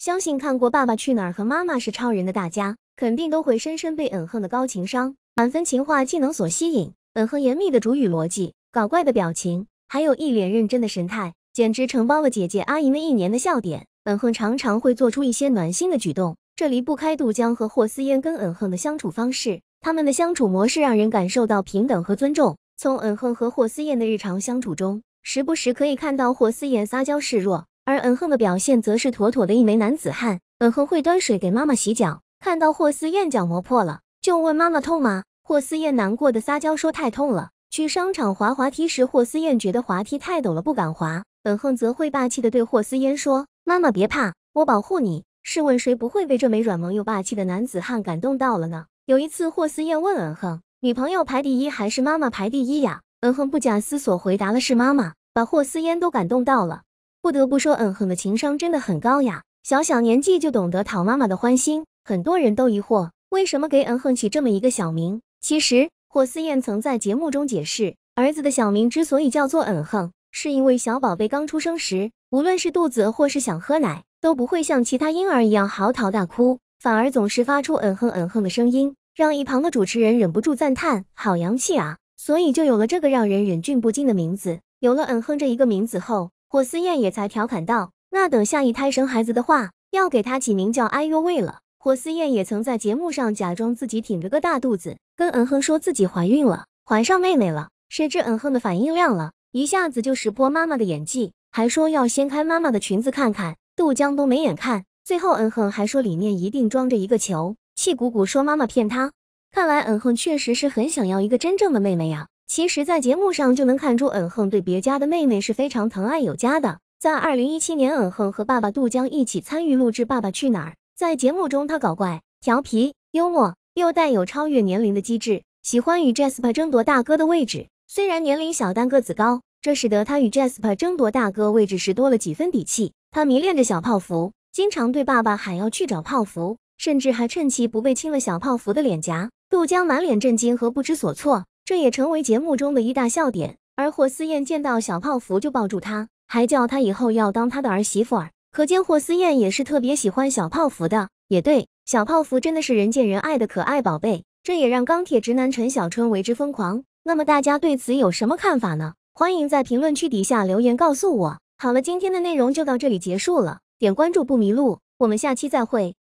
相信看过《爸爸去哪儿》和《妈妈是超人》的大家，肯定都会深深被恩哼的高情商、满分情话技能所吸引。恩哼严密的主语逻辑、搞怪的表情，还有一脸认真的神态，简直承包了姐姐阿姨们一年的笑点。恩哼常常会做出一些暖心的举动，这离不开杜江和霍思燕跟恩哼的相处方式。他们的相处模式让人感受到平等和尊重。从恩哼和霍思燕的日常相处中，时不时可以看到霍思燕撒娇示弱。而恩哼的表现则是妥妥的一枚男子汉。恩哼会端水给妈妈洗脚，看到霍思燕脚磨破了，就问妈妈痛吗？霍思燕难过的撒娇说太痛了。去商场滑滑梯时，霍思燕觉得滑梯太陡了，不敢滑。恩哼则会霸气的对霍思燕说：“妈妈别怕，我保护你。”试问谁不会被这枚软萌又霸气的男子汉感动到了呢？有一次，霍思燕问恩哼：“女朋友排第一还是妈妈排第一呀？恩哼不假思索回答了是妈妈，把霍思燕都感动到了。不得不说，嗯哼的情商真的很高呀！小小年纪就懂得讨妈妈的欢心。很多人都疑惑，为什么给嗯哼起这么一个小名？其实，霍思燕曾在节目中解释，儿子的小名之所以叫做嗯哼，是因为小宝贝刚出生时，无论是肚子或是想喝奶，都不会像其他婴儿一样嚎啕大哭，反而总是发出嗯哼嗯哼的声音，让一旁的主持人忍不住赞叹：“好洋气啊！”所以就有了这个让人忍俊不禁的名字。有了嗯哼这一个名字后，霍思燕也才调侃道：“那等下一胎生孩子的话，要给她起名叫‘哎呦喂’了。”霍思燕也曾在节目上假装自己挺着个大肚子，跟嗯哼说自己怀孕了，怀上妹妹了。谁知嗯哼的反应亮了，一下子就识破妈妈的演技，还说要掀开妈妈的裙子看看。杜江都没眼看，最后嗯哼还说里面一定装着一个球，气鼓鼓说妈妈骗他。看来嗯哼确实是很想要一个真正的妹妹呀。其实，在节目上就能看出恩哼对别家的妹妹是非常疼爱有加的。在二零一七年，恩哼和爸爸杜江一起参与录制《爸爸去哪儿》，在节目中他搞怪、调皮、幽默，又带有超越年龄的机智，喜欢与 Jasper 争夺大哥的位置。虽然年龄小，但个子高，这使得他与 Jasper 争夺大哥位置时多了几分底气。他迷恋着小泡芙，经常对爸爸喊要去找泡芙，甚至还趁其不备亲了小泡芙的脸颊。杜江满脸震惊和不知所措。这也成为节目中的一大笑点，而霍思燕见到小泡芙就抱住他，还叫他以后要当她的儿媳妇儿，可见霍思燕也是特别喜欢小泡芙的。也对，小泡芙真的是人见人爱的可爱宝贝，这也让钢铁直男陈小春为之疯狂。那么大家对此有什么看法呢？欢迎在评论区底下留言告诉我。好了，今天的内容就到这里结束了，点关注不迷路，我们下期再会。